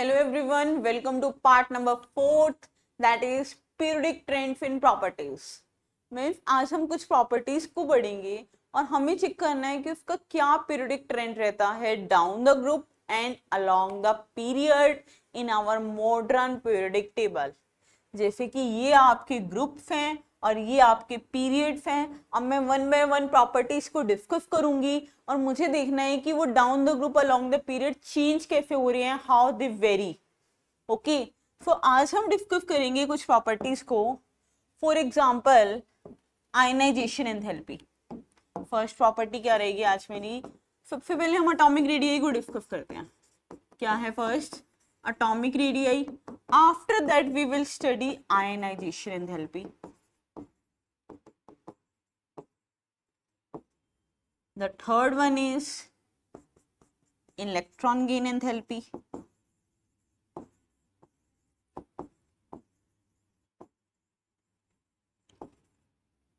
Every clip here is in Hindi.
Every everyone welcome to part number fourth that is periodic trend in properties means आज हम कुछ प्रॉपर्टीज को पढ़ेंगे और हमें चेक करना है कि उसका क्या पीरियडिक ट्रेंड रहता है down the group and along the period in our modern periodic table जैसे कि ये आपके ग्रुप्स हैं और ये आपके पीरियड्स हैं अब मैं वन बाय वन प्रॉपर्टीज को डिस्कस करूंगी और मुझे देखना है कि वो down the group along the period change कैसे हो रहे हैं how they vary okay so आज हम डिस्कस करेंगे कुछ प्रॉपर्टीज को for example ionization enthalpy first property क्या रहेगी आज मेरी सबसे पहले हम अटोमिक रेडियाई को डिस्कस करते हैं क्या है first atomic radii after that we will study ionization enthalpy The third one is electron gain enthalpy.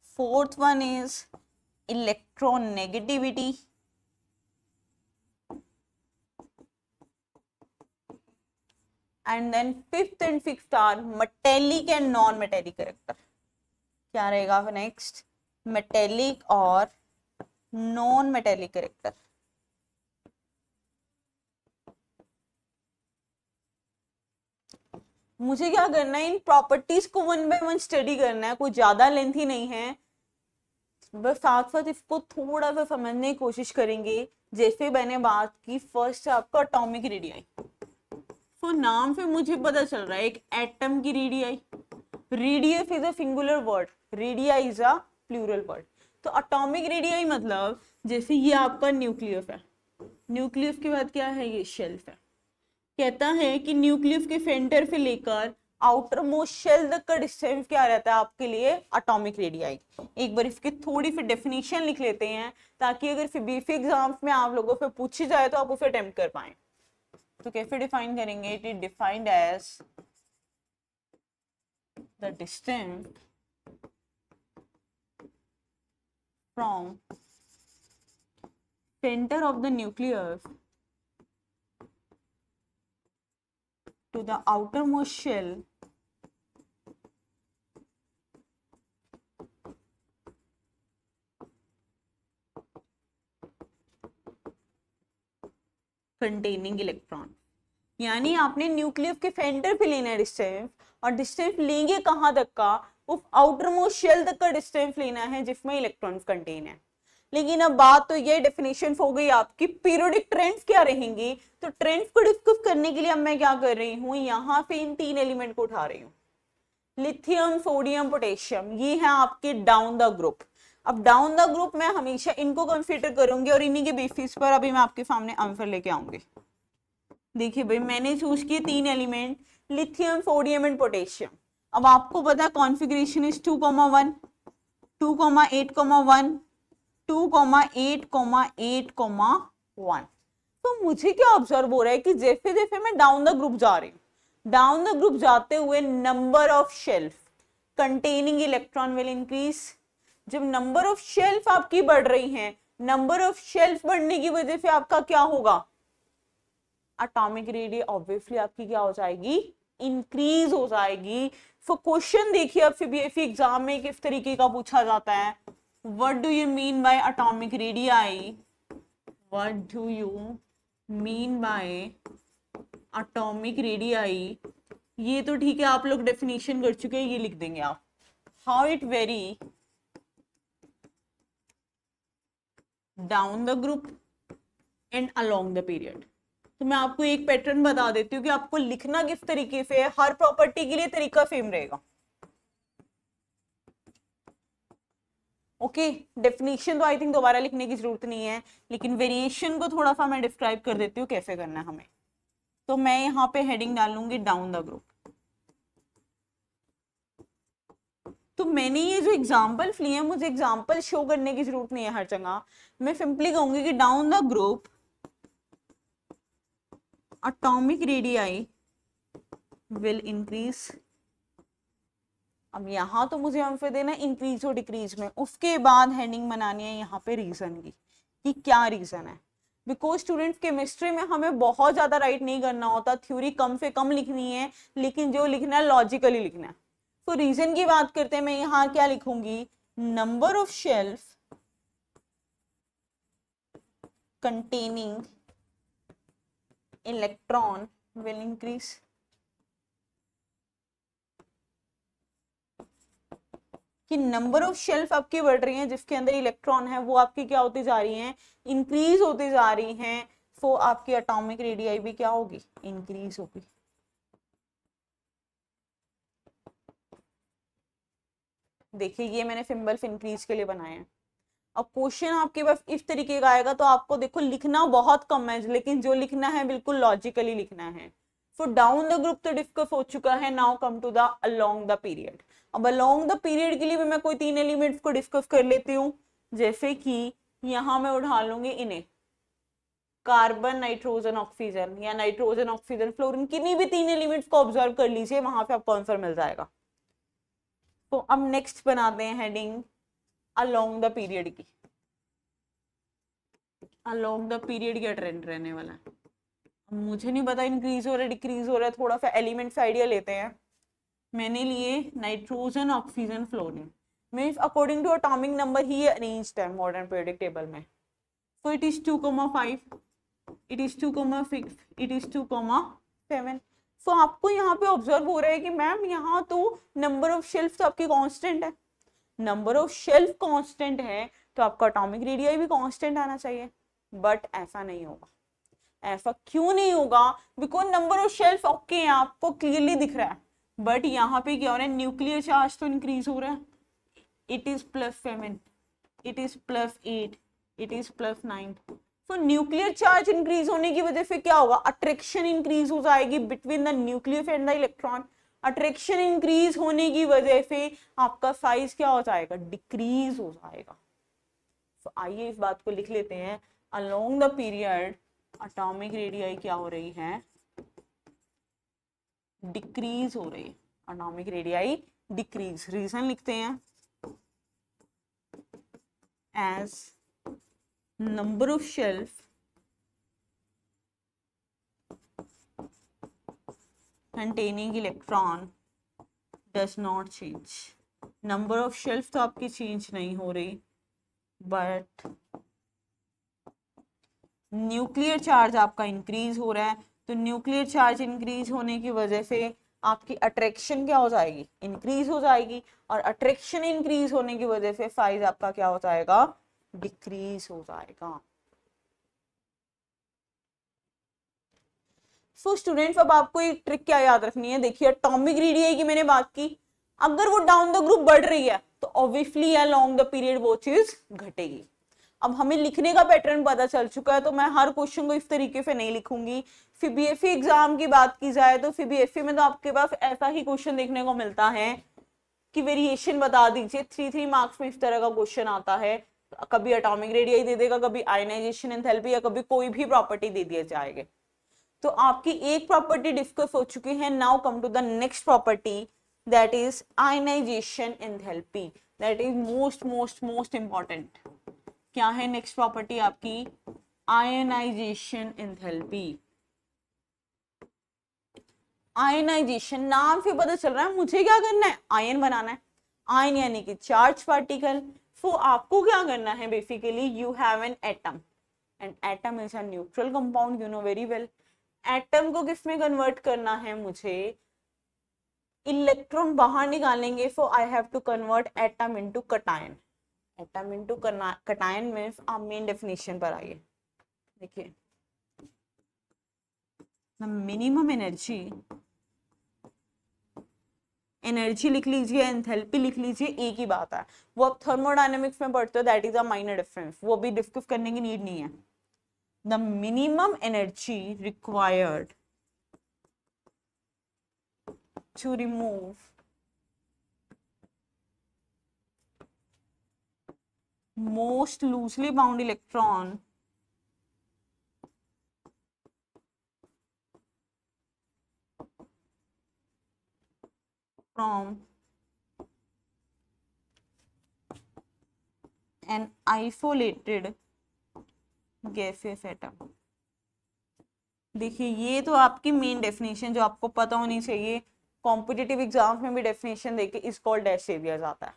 Fourth one is electron negativity. And then fifth and sixth are metallic and non-metallic character. क्या रहेगा next? Metallic or non metallic character मुझे क्या करना है इन प्रॉपर्टीज को वन बाय वन स्टडी करना है कोई ज्यादा लेंथी नहीं है बस साथ साथ इसको थोड़ा सा समझने की कोशिश करेंगे जैसे मैंने बात की फर्स्ट आपका अटोमिक रेडियाई तो नाम से मुझे पता चल रहा है एक एटम की radii radius is a singular word radii is a plural word तो अटोमिक रेडियो ही मतलब जैसे ये आपका न्यूक्लियस है न्यूक्लियस के बाद क्या है ये शेल्फ है कहता है कि न्यूक्लियस के सेंटर से लेकर आउटर मोस्ट शेल तक का डिस्टेंस क्या रहता है आपके लिए अटोमिक रेडियाई एक बार इसकी थोड़ी सी डेफिनेशन लिख लेते हैं ताकि अगर फिर बीफ एग्जाम्स में आप लोगों से पूछी जाए तो आप उसे अटेम्प्ट कर पाए तो कैसे डिफाइन करेंगे it is defined as the distance from center of the nucleus to the outermost shell containing electron यानी आपने न्यूक्लियस के सेंटर पे लेना है डिस्टेंस और डिस्टेंस लेंगे कहाँ तक का उस आउटर मोस्ट शेल तक का डिस्टेंस लेना है जिसमें इलेक्ट्रॉन कंटेन है लेकिन अब बात तो ये डेफिनेशन हो गई आपकी पीरियोडिक ट्रेंड्स क्या रहेंगी तो ट्रेंड्स को डिस्कस करने के लिए अब मैं क्या कर रही हूँ यहाँ से इन तीन एलिमेंट को उठा रही हूँ लिथियम सोडियम पोटेशियम ये है आपके डाउन द ग्रुप अब डाउन द ग्रुप मैं हमेशा इनको कंसिडर करूंगी और इन्हीं के बेसिस पर अभी मैं आपके सामने आंसर लेके आऊंगी देखिए भाई मैंने चूज किए तीन element lithium sodium and potassium अब आपको पता है configuration is two comma one two comma eight comma one two comma eight comma eight comma one तो मुझे क्या ऑब्जर्व हो रहा है कि जैसे जैसे मैं डाउन द ग्रुप जा रही हूँ डाउन द ग्रुप जाते हुए number of shell containing electron will increase जब नंबर ऑफ शेल्फ आपकी बढ़ रही हैं नंबर ऑफ शेल्फ बढ़ने की वजह से आपका क्या होगा अटोमिक रेडियो ऑब्वियसली आपकी क्या हो जाएगी इंक्रीज हो जाएगी सो क्वेश्चन देखिए अब सीबीएसई एग्जाम में किस तरीके का पूछा जाता है what do you mean by atomic radii what do you mean by atomic radii ये तो ठीक है आप लोग डेफिनेशन कर चुके हैं ये लिख देंगे आप how it vary down the group and along the period तो मैं आपको एक पैटर्न बता देती हूँ कि आपको लिखना किस तरीके से है हर प्रॉपर्टी के लिए तरीका सेम रहेगा ओके डेफिनेशन तो आई थिंक दोबारा लिखने की जरूरत नहीं है लेकिन वेरिएशन को थोड़ा सा मैं डिस्क्राइब कर देती हूँ कैसे करना है हमें तो मैं यहाँ पे हेडिंग डाल लूंगी डाउन द ग्रुप तो मैंने ये जो एग्जाम्पल्स लिए हैं मुझे एग्जाम्पल शो करने की जरूरत नहीं है हर जगह मैं सिंपली कहूंगी कि down the group atomic radii will increase अब यहां तो मुझे आंसर देना इंक्रीज और डिक्रीज में उसके बाद हेडिंग बनानी है यहाँ पे रीजन की कि क्या रीजन है बिकॉज स्टूडेंट केमिस्ट्री में हमें बहुत ज्यादा राइट नहीं करना होता थ्योरी कम से कम लिखनी है लेकिन जो लिखना है लॉजिकली लिखना है तो रीजन की बात करते हैं मैं यहाँ क्या लिखूंगी number of shell containing electron will increase. कि नंबर ऑफ शेल्फ आपकी बढ़ रही हैं जिसके अंदर इलेक्ट्रॉन है वो आपकी क्या होती जा रही हैं इंक्रीज होती जा रही हैं सो तो so, आपकी अटोमिक रेडियाई भी क्या होगी इंक्रीज होगी देखिए ये मैंने सिंबल इंक्रीज के लिए बनाया है अब क्वेश्चन आपके पास इस तरीके का आएगा तो आपको देखो लिखना बहुत कम है लेकिन जो लिखना है बिल्कुल लॉजिकली लिखना है सो डाउन द ग्रुप तो डिस्कस हो चुका है now come to the along the period अब अलोंग द पीरियड के लिए भी मैं कोई तीन एलिमेंट्स को डिस्कस कर लेती हूँ जैसे कि यहाँ मैं उठा लूंगी इन्हें कार्बन नाइट्रोजन ऑक्सीजन या नाइट्रोजन ऑक्सीजन फ्लोरिन किन्हीं भी तीन एलिमेंट्स को ऑब्जर्व कर लीजिए वहां पे आपको आंसर मिल जाएगा तो अब नेक्स्ट बनाते हैं हेडिंग अलोंग द पीरियड की अलोंग द पीरियड का ट्रेंड रहने वाला है मुझे नहीं पता इंक्रीज हो रहा है डिक्रीज हो रहा है थोड़ा सा एलिमेंट आइडिया लेते हैं मैंने लिए nitrogen oxygen fluorine means according to atomic number ही अरेंज है मॉडर्न पीरियडिक टेबल में so it is two comma five it is two comma six it is two comma seven so आपको यहाँ पे ऑब्जर्व हो रहा है कि मैम यहाँ तो नंबर ऑफ शेल्फ तो आपके कॉन्स्टेंट है नंबर ऑफ शेल्फ कांस्टेंट है तो आपका अटोमिक रेडियाई भी कांस्टेंट आना चाहिए बट ऐसा नहीं होगा ऐसा क्यों नहीं होगा because number of shell okay है आपको क्लियरली दिख रहा है बट यहाँ पे क्या हो रहा है न्यूक्लियर चार्ज तो इंक्रीज हो रहा है it is plus seven it is plus eight it is plus nine तो न्यूक्लियर चार्ज इंक्रीज होने की वजह से क्या होगा अट्रैक्शन इंक्रीज हो जाएगी between the nucleus and the electron attraction increase होने की वजह से आपका साइज क्या हो जाएगा डिक्रीज हो जाएगा तो आइए इस बात को लिख लेते हैं along the period atomic radii क्या हो रही है डिक्रीज हो रही है अटोमिक रेडियाई डिक्रीज रीजन लिखते हैं as number of shell containing electron does not change number of shell तो आपकी चेंज नहीं हो रही बट न्यूक्लियर चार्ज आपका इंक्रीज हो रहा है तो न्यूक्लियर चार्ज इंक्रीज होने की वजह से आपकी अट्रैक्शन क्या हो जाएगी इंक्रीज हो जाएगी और अट्रैक्शन इंक्रीज होने की वजह से साइज आपका क्या हो जाएगा डिक्रीज हो जाएगा सो so, स्टूडेंट्स अब आपको एक ट्रिक क्या याद रखनी है देखिए अटोमिक रेडियाई की मैंने बात की अगर वो डाउन द ग्रुप बढ़ रही है तो ऑब्वियसली अलॉन्ग द पीरियड वो चीज घटेगी अब हमें लिखने का पैटर्न पता चल चुका है तो मैं हर क्वेश्चन को इस तरीके से नहीं लिखूंगी सीबीएफई एग्जाम की बात की जाए तो सीबीएफई में तो आपके पास ऐसा ही क्वेश्चन देखने को मिलता है कि वेरिएशन बता दीजिए थ्री थ्री मार्क्स में इस तरह का क्वेश्चन आता है कभी अटोमिक रेडियाई दे देगा कभी आयनाइजेशन एंथैल्पी या कभी कोई भी प्रॉपर्टी दे दिए जाएगा तो आपकी एक प्रॉपर्टी डिस्कस हो चुकी है now come to the next property that is ionization enthalpy that is most most most important क्या है नेक्स्ट प्रॉपर्टी आपकी आयनाइजेशन एंथैल्पी आयनाइजेशन नाम से पता चल रहा है मुझे क्या करना है आयन बनाना है आयन यानी कि चार्ज पार्टिकल सो आपको क्या करना है basically you have an atom and atom is a neutral compound you know very well atom को किस में कन्वर्ट करना है मुझे इलेक्ट्रॉन बाहर निकालेंगे so I have to convert atom into cation atom into cation में आप मेन डेफिनेशन पर आइए देखिए द मिनिमम एनर्जी एनर्जी लिख लीजिए एंथैल्पी लिख लीजिए एक ही बात है वो आप थर्मोडाइनमिक्स में पढ़ते हो that is a minor difference वो भी डिस्कस करने की नीड नहीं है the minimum energy required to remove most loosely bound electron from an isolated gaseous atom देखिए ये तो आपकी मेन डेफिनेशन जो आपको पता होनी चाहिए कॉम्पिटिटिव एग्जाम्स में भी डेफिनेशन देके इसको डैश दे दिया जाता है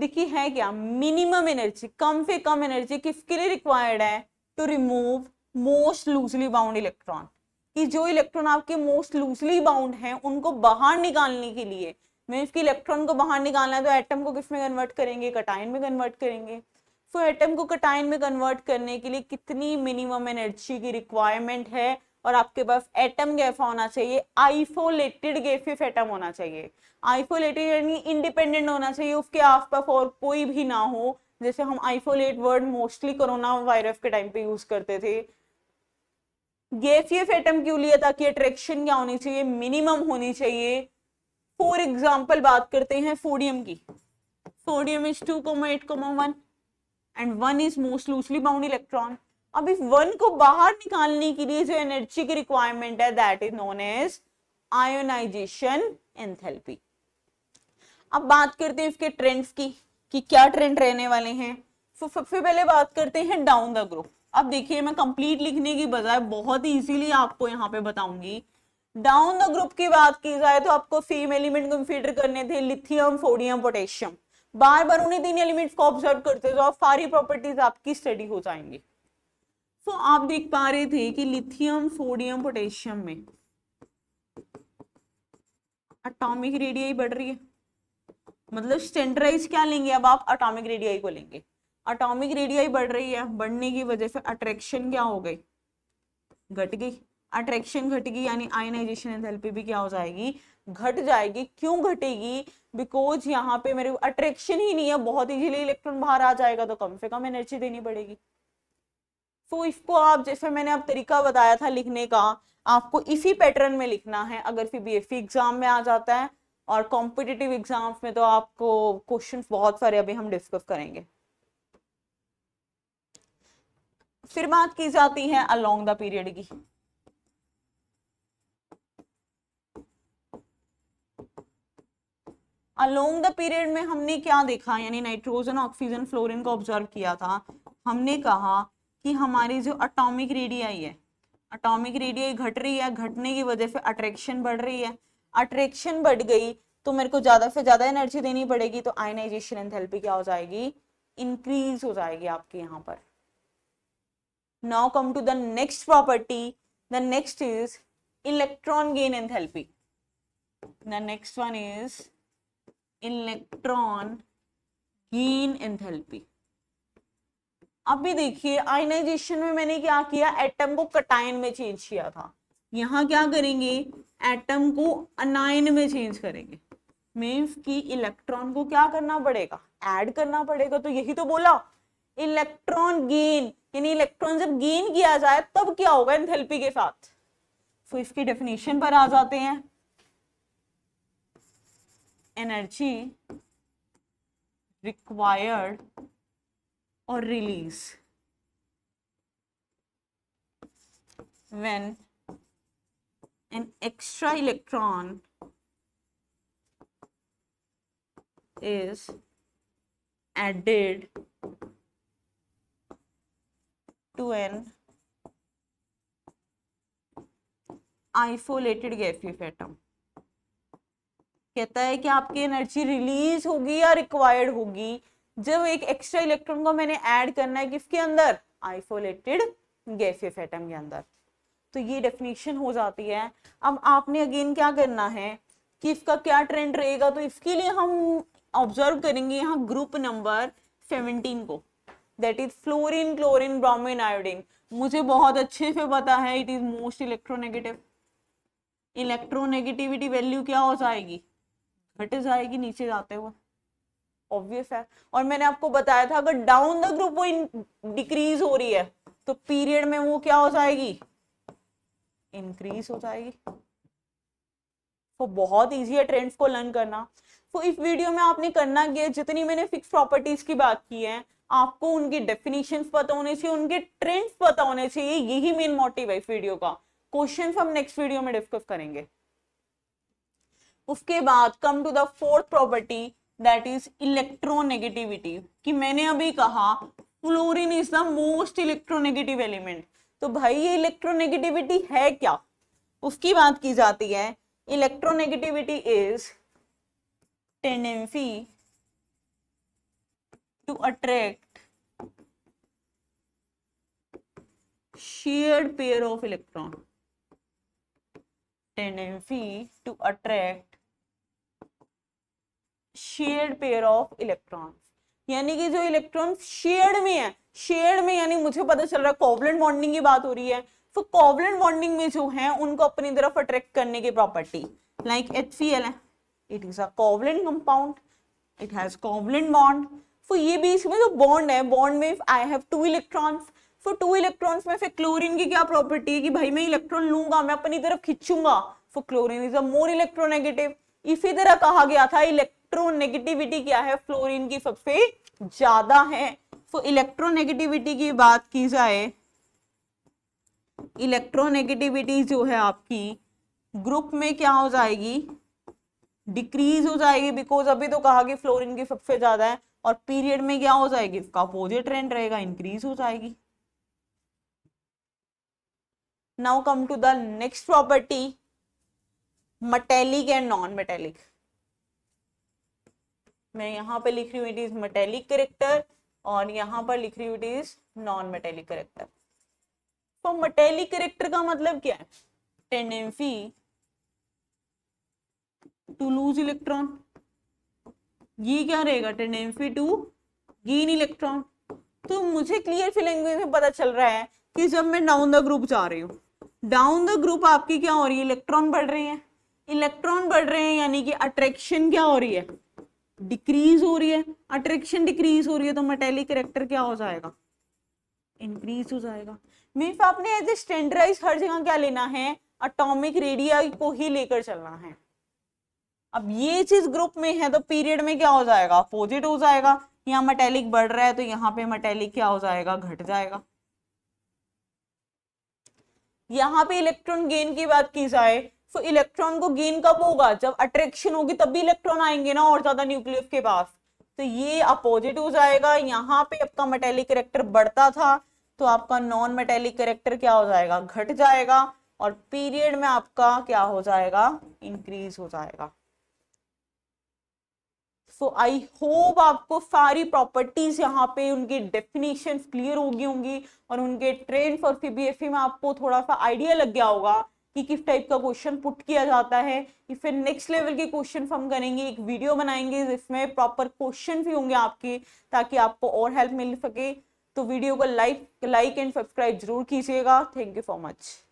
देखिए है क्या मिनिमम एनर्जी कम से कम एनर्जी किसके लिए रिक्वायर्ड है to remove most loosely bound electron कि जो इलेक्ट्रॉन आपके मोस्ट लूजली बाउंड हैं उनको बाहर निकालने के लिए मीन्स की इलेक्ट्रॉन को बाहर निकालना है तो एटम को किस में कन्वर्ट करेंगे कटाइन में कन्वर्ट करेंगे सो एटम को कटाइन में कन्वर्ट करने के लिए कितनी मिनिमम एनर्जी की रिक्वायरमेंट है और आपके पास एटम गैफा होना चाहिए आइसोलेटेड गैफिस एटम होना चाहिए आइसोलेटेड यानी इंडिपेंडेंट होना चाहिए उसके आस पास और कोई भी ना हो जैसे हम isolate word mostly corona virus के टाइम पे यूज करते थे गैसियस एटम क्यों लिया ताकि अट्रैक्शन क्या होनी चाहिए मिनिमम होनी चाहिए फॉर एग्जाम्पल बात करते हैं सोडियम की sodium is two comma eight comma one and one is most loosely bound electron अब इस वन को बाहर निकालने के लिए जो एनर्जी की रिक्वायरमेंट है that is known as ionization enthalpy अब बात करते हैं इसके ट्रेंड्स की कि क्या ट्रेंड रहने वाले हैं तो सबसे पहले बात करते हैं डाउन द ग्रुप अब देखिए मैं कंप्लीट लिखने की बजाय बहुत ही इजीली आपको यहाँ पे बताऊंगी डाउन द ग्रुप की बात की जाए तो आपको सेम एलिमेंट कंसिडर करने थे लिथियम सोडियम पोटेशियम बार बार उन्हें तीन एलिमेंट्स को ऑब्जर्व करते जाओ सारी प्रॉपर्टीज आपकी स्टडी हो जाएंगी सो so, आप देख पा रहे थे कि लिथियम सोडियम पोटेशियम में अटोमिक रेडियाई बढ़ रही है मतलब स्टैंडर्डाइज क्या लेंगे अब आप अटोमिक रेडियाई को लेंगे अटोमिक रेडियाई बढ़ रही है बढ़ने की वजह से अट्रैक्शन क्या हो गई घट गई अट्रैक्शन घट गई यानी आयनाइजेशन एंथैल्पी भी क्या हो जाएगी घट जाएगी क्यों घटेगी बिकॉज यहाँ पे मेरे अट्रैक्शन ही नहीं है बहुत इजीली इलेक्ट्रॉन बाहर आ जाएगा तो कम से कम एनर्जी देनी पड़ेगी सो so, इसको आप जैसे मैंने अब तरीका बताया था लिखने का आपको इसी पैटर्न में लिखना है अगर फिर बी एग्जाम में आ जाता है और कॉम्पिटिटिव एग्जाम्स में तो आपको क्वेश्चन बहुत सारे अभी हम डिस्कस करेंगे फिर बात की जाती है अलोंग द पीरियड की अलोंग द पीरियड में हमने क्या देखा यानी नाइट्रोजन ऑक्सीजन फ्लोरिन को ऑब्जर्व किया था हमने कहा कि हमारी जो अटोमिक रेडियाई है अटोमिक रेडियाई घट रही है घटने की वजह से अट्रैक्शन बढ़ रही है अट्रैक्शन बढ़ गई तो मेरे को ज़्यादा से ज़्यादा एनर्जी देनी पड़ेगी तो आयनाइजेशन एंथेल्पी क्या हो जाएगी इंक्रीज हो जाएगी आपके यहाँ पर now come to the next property the next is electron gain enthalpy the next one is electron gain enthalpy अभी देखिए आयनाइजेशन में मैंने क्या किया एटम को कटाइन में चेंज किया था यहां क्या करेंगे एटम को अनायन में चेंज करेंगे मीन्स कि इलेक्ट्रॉन को क्या करना पड़ेगा ऐड करना पड़ेगा तो यही तो बोला इलेक्ट्रॉन गेन यानी इलेक्ट्रॉन जब गेन किया जाए तब क्या होगा एंथैल्पी के साथ तो इसकी डेफिनेशन पर आ जाते हैं energy required or release when an extra electron is added to an isolated gaseous atom. कहता है कि आपकी एनर्जी रिलीज होगी या रिक्वायर्ड होगी जब एक एक्स्ट्रा इलेक्ट्रॉन को मैंने ऐड करना है किसके अंदर आइसोलेटेड गैसियस एटम के अंदर तो ये डेफिनेशन हो जाती है अब आपने अगेन क्या करना है कि इसका क्या ट्रेंड रहेगा तो इसके लिए हम ऑब्जर्व करेंगे यहाँ ग्रुप नंबर सेवनटीन को that is fluorine chlorine bromine iodine मुझे बहुत अच्छे से पता है it is most electronegative electronegativity value क्या हो जाएगी घट जाएगी नीचे जाते हुए ऑब्वियस है और मैंने आपको बताया था अगर डाउन द ग्रुप वो डिक्रीज हो रही है तो पीरियड में वो क्या हो जाएगी इंक्रीज हो जाएगी तो बहुत इजी है ट्रेंड्स को लर्न करना तो इस वीडियो में आपने करना क्या जितनी मैंने फिक्स प्रॉपर्टीज की बात की है आपको उनकी डेफिनेशन पता होने चाहिए उनके ट्रेंड्स पता होने चाहिए यही मेन मोटिव है इस वीडियो का क्वेश्चन हम नेक्स्ट वीडियो में डिस्कस करेंगे उसके बाद come to the fourth property that is electronegativity कि मैंने अभी कहा fluorine is the most electronegative element तो भाई ये इलेक्ट्रोनेगेटिविटी है क्या उसकी बात की जाती है electronegativity is tendency to attract shared pair of electron tendency to attract shared pair of electrons यानी कि जो इलेक्ट्रॉन शेयर्ड में है शेयर्ड में यानी मुझे पता चल रहा है कोवलेंट बॉन्डिंग की बात हो रही है तो कोवलेंट बॉन्डिंग में जो है उनको अपनी तरफ अट्रैक्ट करने की property like H C L है it is a covalent compound it has covalent bond तो ये बीच में जो बॉन्ड है बॉन्ड में आई हैव टू इलेक्ट्रॉन्स तो टू इलेक्ट्रॉन्स में फिर क्लोरीन की क्या प्रॉपर्टी है कि भाई मैं इलेक्ट्रॉन लूंगा मैं अपनी तरफ खींचूंगा तो chlorine is a more electronegative इसी तरह कहा गया था इलेक्ट्रॉन इलेक्ट्रोनेगेटिविटी क्या है फ्लोरीन की सबसे ज्यादा है तो इलेक्ट्रोनेगेटिविटी की बात की जाए इलेक्ट्रोनेगेटिविटी जो है आपकी ग्रुप में क्या हो जाएगी डिक्रीज हो जाएगी बिकॉज अभी तो कहा कि फ्लोरीन की सबसे ज्यादा है और पीरियड में क्या हो जाएगी इसका अपोजिट ट्रेंड रहेगा इंक्रीज हो जाएगी now come to the next property metallic and non metallic मैं यहाँ पर लिख रही हूँ इट इज मेटेलिक करेक्टर और यहाँ पर लिख रही हूँ it is non metallic character तो मेटेलिक करेक्टर का मतलब क्या है टेंडेंसी टू लूज इलेक्ट्रॉन ये क्या रहेगा टेंडेंसी टू गेन इलेक्ट्रॉन तो मुझे क्लियर फीलिंग में पता चल रहा है कि जब मैं डाउन द ग्रुप जा रही हूँ डाउन द ग्रुप आपकी क्या हो रही है इलेक्ट्रॉन बढ़ रहे हैं इलेक्ट्रॉन बढ़ रहे हैं यानी कि अट्रैक्शन क्या हो रही है डिक्रीज हो रही है अट्रैक्शन डिक्रीज हो रही है तो मेटेलिक करेक्टर क्या हो जाएगा इंक्रीज हो जाएगा मीन्स आपने एज ए स्टैंडर्डाइज हर जगह क्या लेना है अटोमिक रेडियाई को ही लेकर चलना है अब ये चीज ग्रुप में है तो पीरियड में क्या हो जाएगा अपोजिट हो जाएगा यहाँ मेटेलिक बढ़ रहा है तो यहाँ पे मेटेलिक क्या हो जाएगा घट जाएगा यहाँ पे इलेक्ट्रॉन गेन की बात की जाए तो इलेक्ट्रॉन को गेन कब होगा जब अट्रैक्शन होगी तब भी इलेक्ट्रॉन आएंगे ना और ज्यादा न्यूक्लियस के पास तो ये अपोजिट हो जाएगा यहाँ पे आपका मेटेलिक करेक्टर बढ़ता था तो आपका नॉन मेटेलिक करेक्टर क्या हो जाएगा घट जाएगा और पीरियड में आपका क्या हो जाएगा इंक्रीज हो जाएगा सो आई होप आपको सारी प्रॉपर्टीज यहाँ पे उनकी डेफिनेशन क्लियर होगी होंगी और उनके ट्रेंड्स और सीबीएसई e में आपको थोड़ा सा आइडिया लग गया होगा कि किस टाइप का क्वेश्चन पुट किया जाता है कि फिर नेक्स्ट लेवल के क्वेश्चन हम करेंगे एक वीडियो बनाएंगे जिसमें प्रॉपर क्वेश्चन भी होंगे आपके ताकि आपको और हेल्प मिल सके तो वीडियो को लाइक लाइक एंड सब्सक्राइब जरूर कीजिएगा थैंक यू फॉर मच